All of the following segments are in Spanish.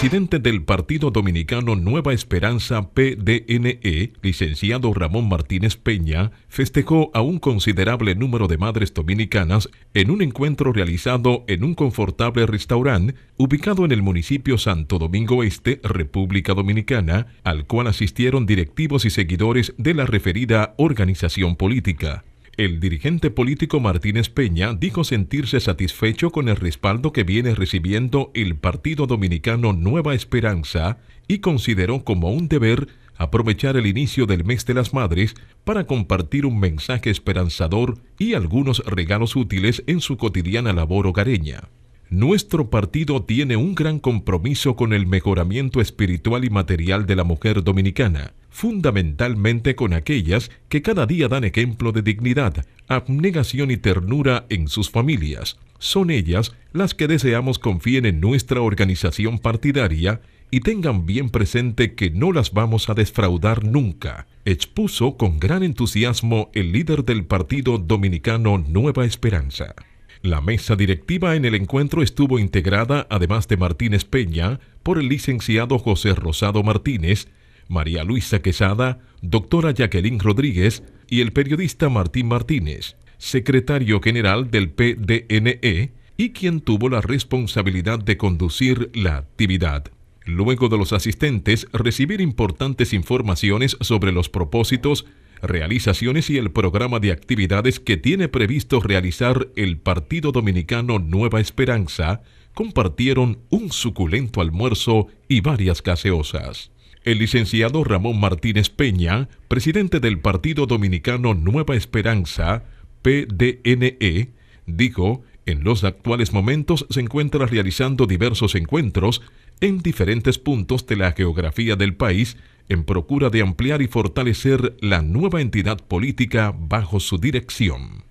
presidente del Partido Dominicano Nueva Esperanza PDNE, licenciado Ramón Martínez Peña, festejó a un considerable número de madres dominicanas en un encuentro realizado en un confortable restaurante ubicado en el municipio Santo Domingo Este, República Dominicana, al cual asistieron directivos y seguidores de la referida organización política. El dirigente político Martínez Peña dijo sentirse satisfecho con el respaldo que viene recibiendo el Partido Dominicano Nueva Esperanza y consideró como un deber aprovechar el inicio del mes de las madres para compartir un mensaje esperanzador y algunos regalos útiles en su cotidiana labor hogareña. Nuestro partido tiene un gran compromiso con el mejoramiento espiritual y material de la mujer dominicana, fundamentalmente con aquellas que cada día dan ejemplo de dignidad, abnegación y ternura en sus familias. Son ellas las que deseamos confíen en nuestra organización partidaria y tengan bien presente que no las vamos a defraudar nunca, expuso con gran entusiasmo el líder del Partido Dominicano Nueva Esperanza. La mesa directiva en el encuentro estuvo integrada, además de Martínez Peña, por el licenciado José Rosado Martínez, María Luisa Quesada, doctora Jacqueline Rodríguez y el periodista Martín Martínez, secretario general del PDNE y quien tuvo la responsabilidad de conducir la actividad. Luego de los asistentes recibir importantes informaciones sobre los propósitos realizaciones y el programa de actividades que tiene previsto realizar el Partido Dominicano Nueva Esperanza, compartieron un suculento almuerzo y varias caseosas. El licenciado Ramón Martínez Peña, presidente del Partido Dominicano Nueva Esperanza, PDNE, dijo, en los actuales momentos se encuentra realizando diversos encuentros en diferentes puntos de la geografía del país en procura de ampliar y fortalecer la nueva entidad política bajo su dirección.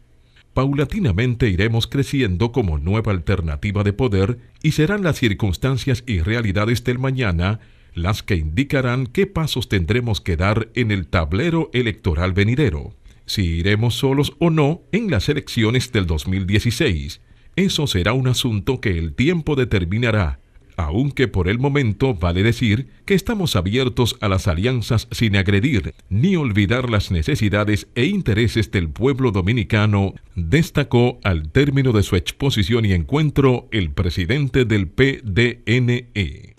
Paulatinamente iremos creciendo como nueva alternativa de poder y serán las circunstancias y realidades del mañana las que indicarán qué pasos tendremos que dar en el tablero electoral venidero, si iremos solos o no en las elecciones del 2016. Eso será un asunto que el tiempo determinará aunque por el momento vale decir que estamos abiertos a las alianzas sin agredir ni olvidar las necesidades e intereses del pueblo dominicano, destacó al término de su exposición y encuentro el presidente del PDNE.